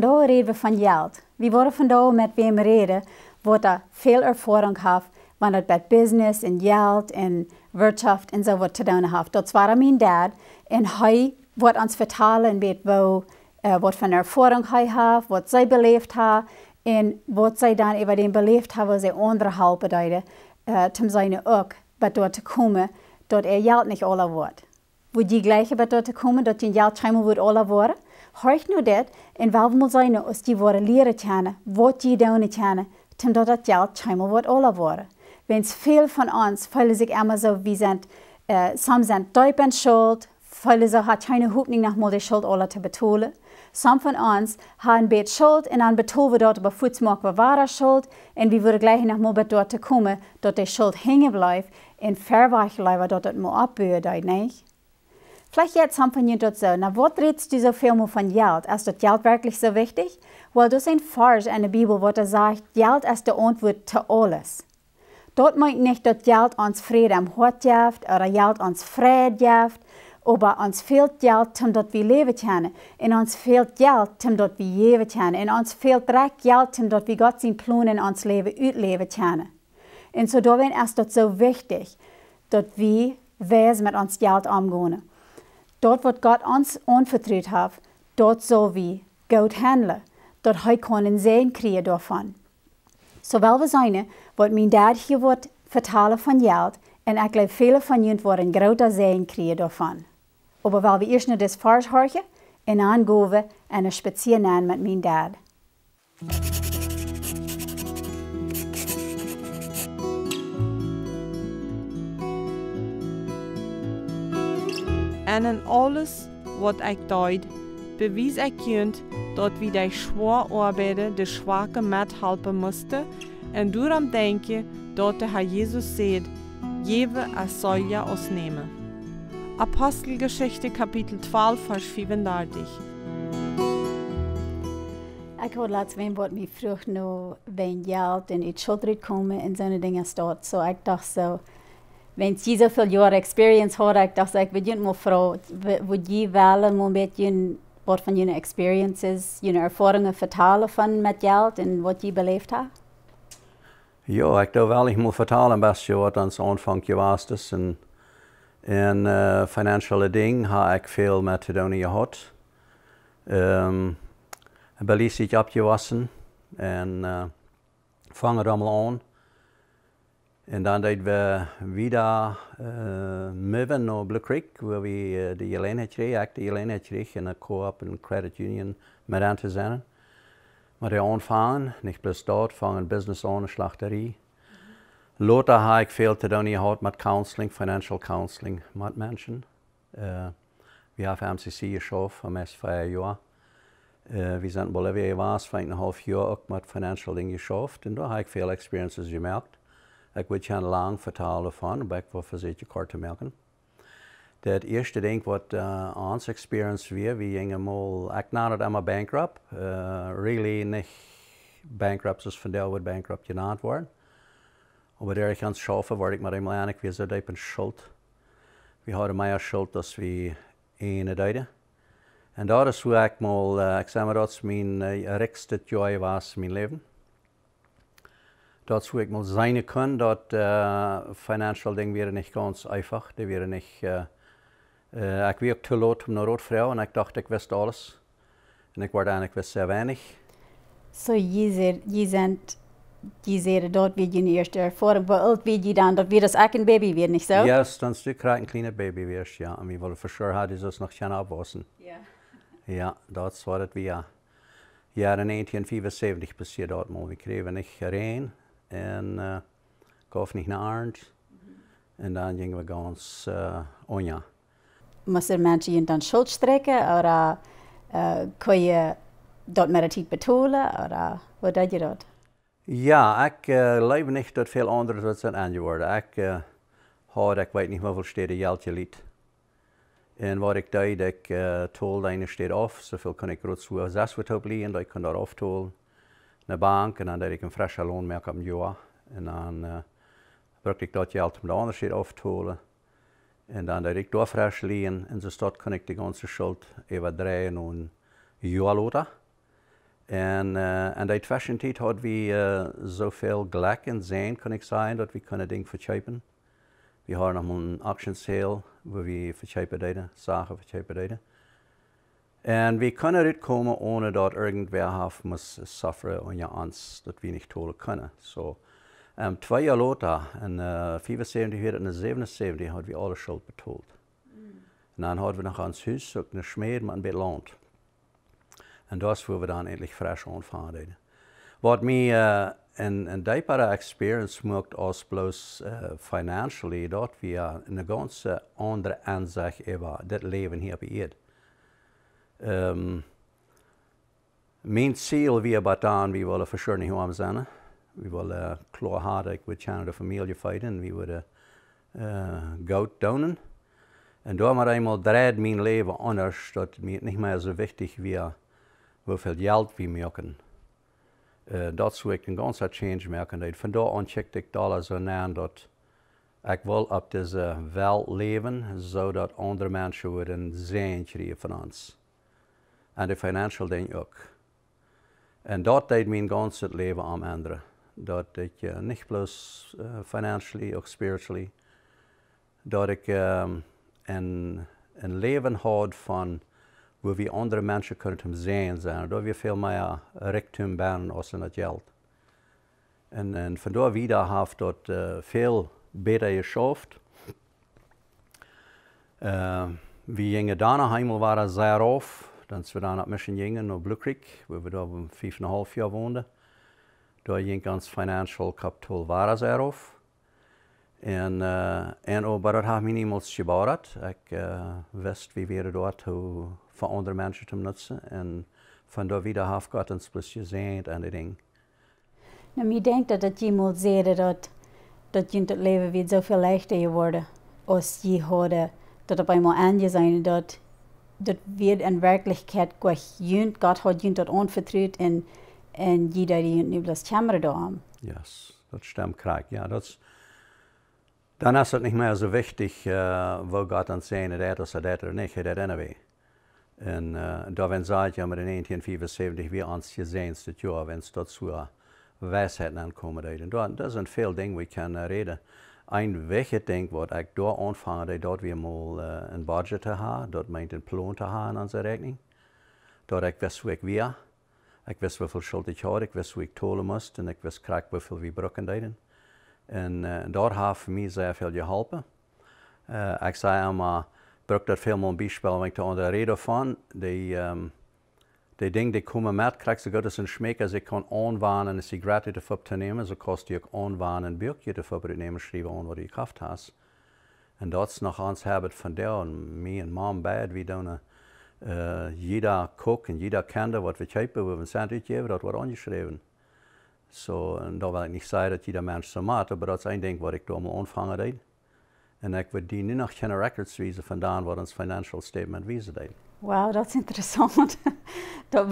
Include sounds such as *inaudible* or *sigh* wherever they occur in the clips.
vandaag reden we van geld. We worden vandaag met wie wem reden, wordt er veel ervaring gehad, want het bij business en geld en wirtschaft en zo wordt te doen gehad. Dat was mijn dad en hij wordt ons vertalen en weet wel uh, wat van ervaring hij heeft, wat zij beleefd heeft en wat zij dan over die beleefd hebben, zij anderen helpen deden, eh, uh, Om zijn ook bij door te komen, dat er geld niet alle wordt. Wordt die gelijke bij door te komen, dat je geld schijnbaar wordt alle worden? Horchnodet involve mulzaino ostivore lire tjane, vot jidone tjane, temdat dat jalt chimel vot ola vore. Wens viel von uns fühlen sich immer so, wie sind, äh, eh, some sind deupen schuld, viele so hat keine Hut nicht nach mal die Schuld ola zu betolen. Some von uns haben bet Schuld und dann betolen wir dort über Futzmark war wahre Schuld und wir würden gleich nach mal dort kommen, dort die Schuld hängen bleibt und verweichen bleiben dort mal abbühen, nicht? Vielleicht jetzt haben wir dort so, na, wo dreht dieser Film von Geld? Ist das Geld wirklich so wichtig? Weil das ist ein falsch in der Bibel, wo er sagt, Geld ist der Antwort zu alles. Dort meint nicht, dass Geld uns Frieden am Hort gibt oder Geld uns Frieden gibt, aber uns fehlt Geld, um dort wir leben können. In uns fehlt Geld, um dort wir leben können. In uns fehlt direkt Geld, um dort wir Gott sein Plan in uns Leben leben können. Und so darin ist das so wichtig, dass wir, wer mit uns Geld umgehen. Dort wat God ons onvertrouwd heeft, dort zal wie goed handelen. Dat hij een zijn krijgen daarvan. Zowel we zijn wat mijn dad hier wordt vertalen van geld en ik geloof vele van jullie worden groter zijn krijgen daarvan. Maar wel we eerst naar dit vers horen en dan gaan we en een speciaal naam met mijn dad. en in alles was ich deed, bewies ich kind dat wie die zwaar arbeiden de zwakke met helpen moesten, en daarom denk je dat Herr Jesus zegt, Jewe es soll ja ausnehmen. Apostelgeschichte Kapitel 12 Vers 35 Ich habe letztes mijn woord mij vroeg nu, wenn geld in die schuldig komen en so eine Dinge Zo so ich dachte so, wenn sie so viele Jahre Experience hat, dacht ik, we doen maar vrouw, die je wel een beetje wat van je experiences, ervaringen vertalen van met geld en wat je beleefd hebt? Ja, ik doe wel, ik moet vertalen best je wat aan je was. Dus en in uh, äh, financiële dingen heb ik veel met te Ik gehad. je ähm, op je wassen en uh, äh, vang het allemaal aan. En dan deden we weer uh, Merven Blue Creek, waar we eh, de gelegenheid kregen, ik de gelegenheid kreeg in een co-op en credit union met aan te zijn. Maar die aanvangen, niet plus dort, vangen business aan, een slachterij. Later heb ik veel te doen gehad met counseling, financial counseling met mensen. Uh, we hebben MCC geschaffen, om eerst vijf jaar. Uh, we zijn in Bolivia geweest, vijf en een half jaar ook met financial dingen geschaffen. En daar heb ik veel experiences gemerkt. Ek weet gaan lang vertalen van, maar ik wil verzeetje kort te maken. Dat eerste ding wat uh, ons experience weer, we gingen mal, het allemaal bankrupt. Uh, really niet bankrupt, zoals vandaag wordt bankrupt genaamd worden. Maar daar ik aan het word ik maar eenmaal aan, ik wees dat We hadden mij als schuld dat we ene duiden. En eh, dat is hoe ik mal, ik joy was in mijn Dort, wo ich mal sein kann, dort äh, financial Ding wäre nicht ganz einfach. Die wäre nicht, äh, äh, ich wirkte laut um eine Rotfrau und ich dachte, ich wüsste alles. Und ich war eigentlich sehr wenig. So, ihr seid die sehen dort, wie die erste Erfahrung, wie alt wie die dann, dort wird das auch ein Baby wird, nicht so? Ja, yes, dann du gerade ein kleines Baby wirst, ja. Und wir wollen für sure haben, das noch schön abwachsen. Ja. Ja, dort war das wie ja. Jahren 1975 hier dort mal. Wir kriegen nicht rein, en uh, eh, Koofnig naar Arndt. Mhm. En dan gingen we gans uh, Onja. Moesten mensen je dan schuld strekken? Of uh, kon je dat met het betalen? Of hoe deed je dat? Ja, ik uh, leef niet dat veel anderen dat zijn aangeworden. Ik uh, had, ik weet niet hoeveel steden je liet. En wat ik deed, ik uh, tolde een stede af, zoveel kon ik groot zes wat op en ik kon dat aftolen naar bank en dan deed ik een frisse loon op een joa En dan uh, ik dat geld om de zit af te halen. En dan deed ik door fris leen en zo stad kon ik de ganze schuld even draaien en een eh, jaar En, uh, en uit fashiontijd hadden we uh, zoveel gelijk en zijn, kan ik zeggen, dat we kunnen ding verkopen. We hadden nog een auction sale waar we verkopen deden, zaken verkopen deden. Und wir können ikke komme ohne at irgendwer har muss suffer und ja angst dass wir nicht tåle können. Så um, två år låta, en uh, 74 och en 77, har vi alle skuld betalt. Und Dann haben wir noch ans hus och en smed man belohnt. Und das wurde dann endlich frisch anfangen. Was mir uh, eh, en, en dierbare experience macht als bloß uh, eh, financially, dort wir eine eh, ganz andere Ansicht über das Leben hier bei Erde. Um, ehm, min ziel via Bataan, vi ville försörjning zijn. We Vi ville we eh, hardag vid tjänade familjefejden. Vi ville uh, eh, donen. En då har einmal dread min leven anders, dat mir nicht mehr so wichtig wie hoeveel geld vi maken. Eh, dat zou ik een ganse change merken. Van daar aan checkte ik alles zo dat ik wil op deze wel leven, zodat andere mensen worden zijn van ons en de financial ding ook. En dat deed mijn ganse leven aan anderen. Dat ik uh, niet plus uh, financially of spiritually, dat ik um, een, een leven had van hoe we andere mensen kunnen zijn, zijn dat we veel meer eh, rijkdom zijn als in het geld. En, en vandaar weer heeft dat uh, veel beter geschaft. Uh, we gingen daarna helemaal waren zeer af. Dan zijn we daar naar Mission gingen, naar Blue Creek, waar we daar vijf en een half jaar woonden. Daar ging ons financial capital waras erop. En, uh, en ook, maar dat heb ik niemals gebouwd. Ik uh, wist wie we daar voor van andere mensen te nutsen En van daar weer heb ik een splitje en die ding. Nou, ik denk dat, dat je moet zeggen dat, dat je in het leven weer zoveel leichter wordt als je hoorde dat op eenmaal aan je zijn dat das wird in Wirklichkeit gleich gejunt, Gott hat junt dat anvertraut en, en jeder die nu das kämmer da haben. Yes, das stimmt, Krieg. Ja, das, dann ist es nicht mehr so wichtig, äh, wo Gott uns sehen, er hat das, er hat oder nicht, er hat anyway. Und äh, da, wenn seit ja mit den 1975 wir uns gesehen, das wenn es dazu Weisheiten ankommen, dann, das sind viele Dinge, die wir können reden. einweggedenkt wordt. Ik door aanvangen dat we mal uh, eh, een budget hebben, dat we een plan te hebben aan onze rekening. Dat ik wist hoe ik weer, ik wist hoeveel schuld ik had, ik wist hoe ik tolen moest en ik wist hoeveel we brokken deden. En uh, dat heeft mij zeer veel geholpen. Uh, eh, ik zei maar, ik dat veel meer een want ik de reden van, die um, de ding die komen met, krijgt ze goed een smaak. Ze kan aanwanen een sigaret gratis de te nemen. Ze kost je ook aanwanen een biertje te fub uit nemen, schrijven aan wat je gekocht hebt. En dat is nog ons Herbert van en Mij en mam bij, we doen uh, uh jeder kok en jeder kende wat we kopen, we een sandwich hebben, dat wordt aangeschreven. Zo, so, en dat wil ik niet zeggen dat jeder mens zo maakt, maar dat is één ding wat ik door me ontvangen deed. En ik wil die nu nog geen records wezen vandaan wat ons financial statement wezen deed. Wauw, dat is interessant. *laughs* dat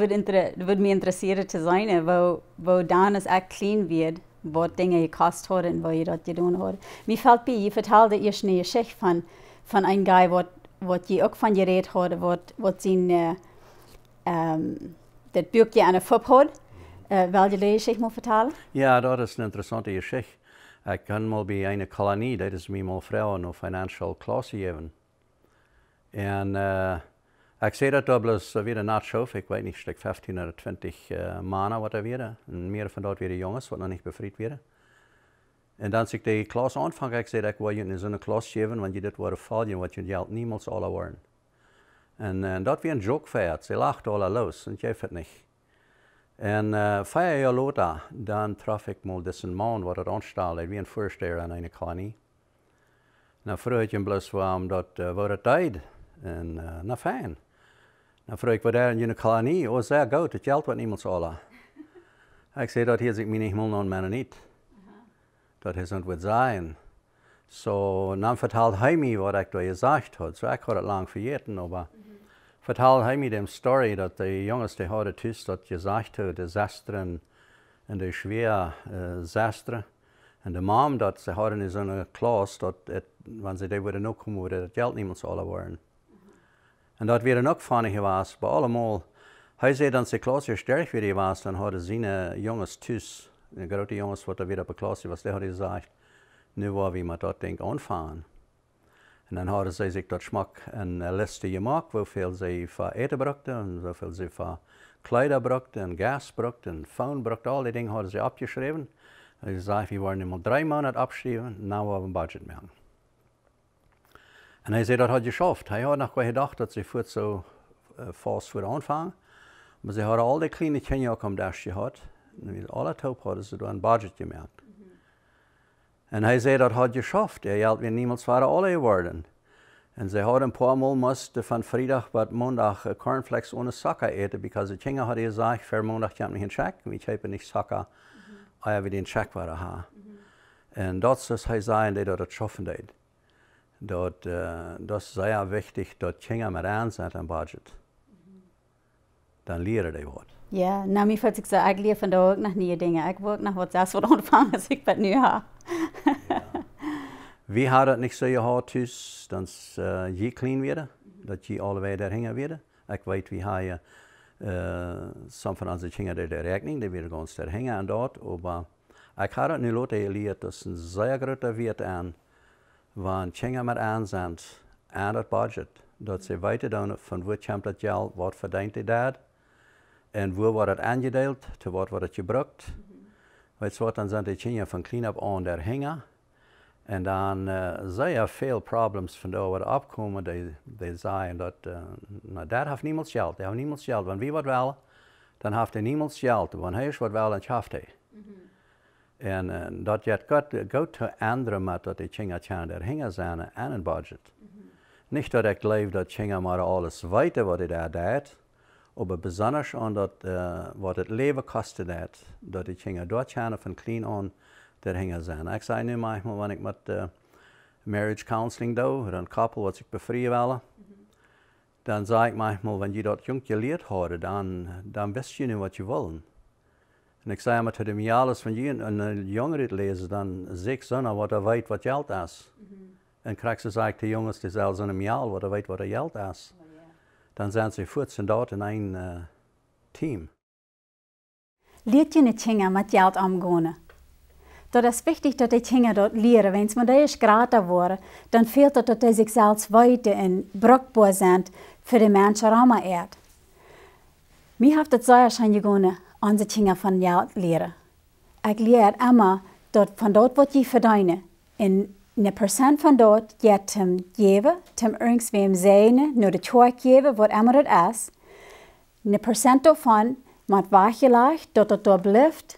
wordt me interesseren te zijn, waar, dan is echt clean wordt, wat dingen gekost worden en wat je dat gedaan wordt. Mij valt bij, je vertelde eerst een geschicht van, van een guy wat, wat je ook van je reed hoorde, wat, wat zijn, uh, dat buurtje aan de fop houdt. Uh, eh, wil je die geschicht moet vertalen? Ja, dat is een interessante geschicht. Ik kan wel bij een kolonie, dat is my vrouwen een financial klasse geven. En uh, ek sê dat dubbelus eh, weer niet nachtshoof, ik weet nie stuk 15 of 20 uh, eh, wat er weer en meer van dat weer die wat nog niet bevried werden. En dan sê ek klasse klas aanvang ek dat ek wou jy in zo'n 'n klas want jy dit wordt een jy wat je geld niemals alle worden. En, en dat weer een joke Ze het. Sy los en jy het niet. En uh, vijf jaar later, dan traf ik me deze man wat het aanstelde, wie een there aan een kanie. Na nou, vroeg je hem waarom dat uh, wordt het tijd. Eh, en uh, eh, na nou fijn. Na nou vroeg ik wat daar in een kanie, oh zeer goed, het geld wat niemand zal. ik zei dat hier niet helemaal aan niet. Dat is niet zijn. Zo, so, dan vertelde hij me wat ik door gezegd had. so, ik had het lang vergeten, maar vertel hij me de story dat de jongens die hadden thuis dat gezegd hebben, de zestren en de schwer uh, eh, En de mom dat ze hadden in zo'n klas, dat het, wanneer ze daar werden opgemoed, dat geld niemand zal worden. En dat weer ook funny geweest, bij allemaal. Hij zei dat klas weer sterk weer was, dan hadden een jongens thuis, een grote jongens wat er weer op de klas was, die hadden gezegd, nu waar we met dat ding aanvangen. En dan hadden zij zich dat smak en eh, liste gemaakt, hoeveel zij van eten brachten en hoeveel zij van kleider brachten en gas brachten en faun brachten. Al die dingen hadden ze opgeschreven. En ze zei, we waren helemaal drie maanden afschrijven, nu hebben we een budget meer. En hij zei, dat had je geschafft. Hij had nog wel gedacht dat ze voort zo eh, vast voor aanvangen. Maar ze hadden al die kleine kinderen ook om dat gehad. En met alle top hadden ze dan een budget meer. Und er zei, dat had geschafft. er had weer niemand zware olie geworden. Und ze hat ein paar mal moesten van vrijdag tot maandag cornflakes ohne Zucker eten, weil de Chinga had gesagt, für Montag haben wir einen Check, ich habe nicht Zucker, aber ah, mm -hmm. wir den Check waren haben. Und das ist hij sein, er das schaffen hat. Dort, äh, das ist sehr wichtig, dass Chinga mit Ernst hat im Budget. Dann lehre die Wort. Ja, nou, mir vind ik zo, ik leer ook nog nieuwe dingen. Ik wil ook nog wat zelfs het *laughs* ontvangen als ik het nu heb. we Wie had het niet zo hard dus, eh, je clean werden, dat je allebei daar hingen werden. Ik weet wie we äh, eh, some van ons hingen er de rekening, die werden gewoon daar hangen en eh, dat. Maar ik had het nu laten geleerd, dat een zeer grote weer aan, want hingen maar het budget. Dat ze weten dan van wat komt dat geld, wat verdient en hoe wordt het aangedeeld, te wat wordt het gebruikt. Weet je wat, dan zijn de dingen van clean-up aan de hinger. En dan uh, eh, zijn veel problemen van daar wat opkomen, die, die zeggen dat, eh, uh, nou, dat heeft niemand geld, dat hebben niemand geld. Want wie wat wel, dan heeft hij niemand geld. Want hij is wat wel, mhm. en heeft eh, hij. En dat je het gaat te anderen met dat die dingen aan de hinger zijn en een budget. Mhm. Niet dat ik leef dat dingen maar alles weten wat hij daar deed. Op het besonders an dat eh, wat het leven kostte dat dat ik ging door gaan een clean on, dat hingen zijn. Ik zei nu manchmal, wanneer ik met eh, marriage counseling doe, een koppel wat ik bevrijen wil, dan zei ik manchmal, wanneer je dat jongetje leert horen, dan, dan wist je nu wat je wil. En ik zei maar de mij alles, van je een, een jongere lezen, dan zeg ze nou wat hij weet wat geld is. Mm -hmm. En krijg ze zei ik de jongens die zelfs een miaal, wat hij weet wat er geld is. Dann sind sie 14 dort in einem äh, Team. Liedchen in Chinga mit Jad umgehen. Dort ist wichtig, dass die Chinga dort lehren. Wenn sie mit der gerade wurde, dann fehlt es, dass sie sich selbst weiter in Brückbohr sind für die Menschen Rama Erd. Mir hat das sehr schön gegangen, unsere Chinga von Jad lehren. Ich lehre immer, dass von dort, wo ich verdienen, in Në përsen fëndot jetë të dem djeve, të më ërngës me më zejnë në të qojë kjeve vot emërët asë, në përsen të fën, më të vahjelaj do të të blift,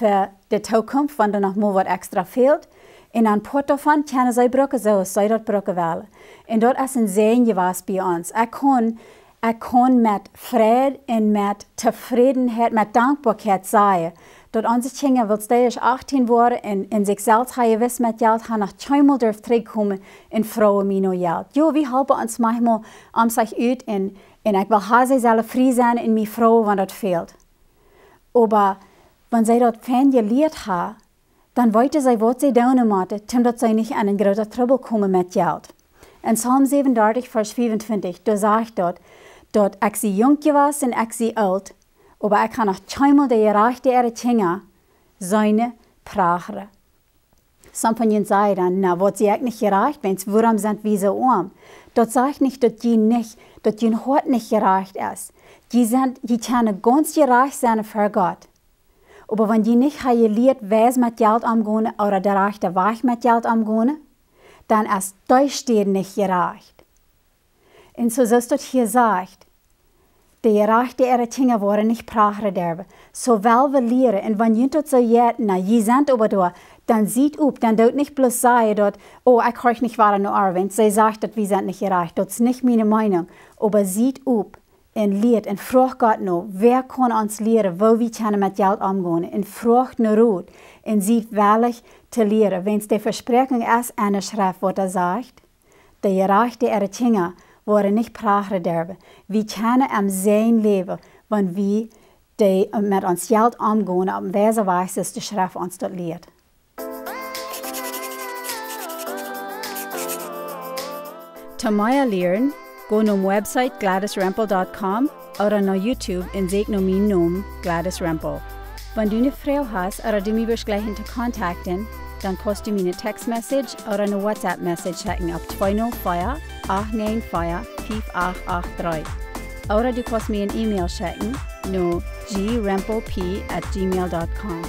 fë të të von fën të në më ekstra field, in an Porto von Tjernasei så, so Seidot Brücke vel. In dort er sehen je was bi uns. Jeg kann, jeg kann med Fred en med tilfredenhed, med Dankbarkeit sige, dat onze kinderen, wil steeds 18 worden en, en zichzelf gaan wist met geld, gaan naar Tjuimel durven terugkomen in vrouwen mino geld. Jo, wie helpen ons manchmal om zich uit en, en ik wil haar zelf vrij zijn in mijn vrouwen, want dat veelt. Oba, wanneer zij dat fijn geleerd hebben, dan weten zij wat zij doen moeten, zodat zij niet aan een grote trouble komen met geld. In Psalm 37, vers 25, daar zegt dat, dat ik ze jonkje was en ik ze oud, aber er kann auch tschäumel der rechte ihre Tinga seine Prachre. Some von ihnen sagen dann, na, wird sie eigentlich gereicht, wenn's wurm sind wie so um. Dort ich nicht, dass die nicht, dass die Hort nicht gereicht ist. Die sind, die können ganz gereicht sein für Gott. Aber wenn die nicht heiliert, wer mit Geld umgehen oder der Rechte weich mit Geld umgehen, dann ist das nicht gereicht. Und so ist dort hier sagt, de jerachte eretinga wurde nicht prahre derbe. So wel lehren, und wenn van junto zo jet na jizant da, dann sieht up, dann dort nicht bloß sei dort, oh, ich kann nicht wahr nur arbeiten, sie sagt, dass wir sind nicht erreicht, das ist nicht meine Meinung, aber sieht up, en leert en vroeg Gott nur, wer kann uns lehren, wo wir können mit Geld umgehen, en vroeg nur rot, en sieht wahrlich zu lehren, wenn es die Versprechung ist, eine Schrift, was er sagt, der jerachte eretinga, worden niet prachtig Wie kennen hem zijn leven, want wie die mit uns geld umgehen, op deze wijze is de schrift ons dat leert. Tamaya Learn, go nom website gladysrempel.com oder no YouTube in segno min nom Gladys Rempel. Wenn du eine Frage hast oder du mich gleich zu kontaktieren, dann kannst du mir eine Textmessage oder eine WhatsApp-Message schicken auf 204 895-5883 oder du kannst mir ein E-Mail at gmail.com.